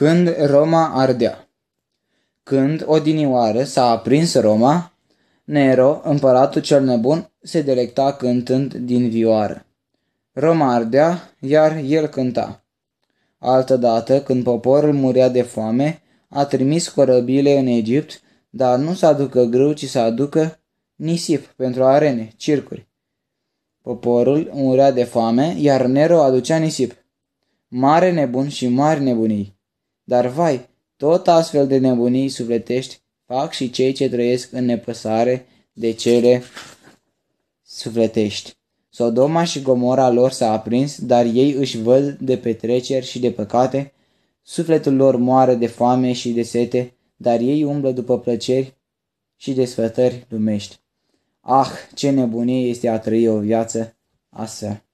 când Roma ardea. Când odinioară s-a aprins Roma, Nero, împăratul cel nebun, se delecta cântând din vioară. Roma ardea, iar el cânta. Altădată, când poporul murea de foame, a trimis corăbile în Egipt, dar nu să aducă grâu, ci să aducă nisip pentru arene, circuri. Poporul murea de foame, iar Nero aducea nisip. Mare nebun și mari nebunii. Dar vai, tot astfel de nebunii sufletești fac și cei ce trăiesc în nepăsare de cele sufletești. Sodoma și Gomora lor s-a aprins, dar ei își văd de petreceri și de păcate, sufletul lor moare de foame și de sete, dar ei umblă după plăceri și desfătări lumești. Ah, ce nebunie este a trăi o viață astfel!